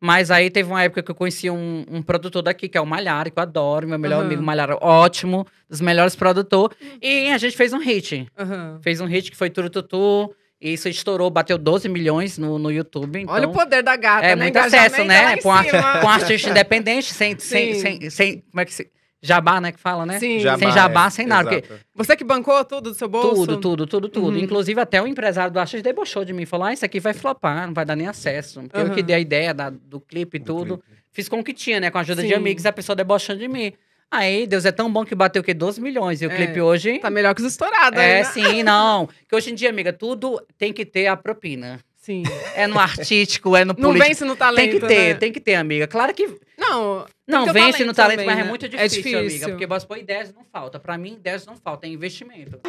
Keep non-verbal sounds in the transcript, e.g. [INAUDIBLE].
Mas aí teve uma época que eu conheci um, um produtor daqui, que é o Malhar que eu adoro, meu melhor uhum. amigo Malhar ótimo, dos melhores produtor. E a gente fez um hit. Uhum. Fez um hit que foi Turututu. E isso estourou, bateu 12 milhões no, no YouTube. Então, Olha o então poder da gata, É né? muito acesso, né? Com, a, [LAUGHS] com artista independente, sem, sem, sem, sem, Como é que se. Jabá, né, que fala, né? Sim. Jabá, sem jabá, é, sem nada. Porque... Você que bancou tudo do seu bolso? Tudo, tudo, tudo, tudo. Uhum. Inclusive, até o empresário do Axis debochou de mim. Falou, ah, isso aqui vai flopar, não vai dar nem acesso. Porque uhum. eu que uhum. dei a ideia da, do clipe e tudo. Clipe. Fiz com o que tinha, né? Com a ajuda Sim. de amigos, a pessoa debochou de mim. Aí, Deus é tão bom que bateu o quê? 12 milhões. E o é, clipe hoje. Tá melhor que os estourados, É, sim, não. Que hoje em dia, amiga, tudo tem que ter a propina. Sim. É no artístico, é no político. Não vence no talento. Tem que ter, né? tem que ter, amiga. Claro que. Não, não, vence talento no talento, é também, mas né? é muito difícil, é difícil, amiga. Porque boas põe ideias não falta. Pra mim, ideias não falta, é investimento.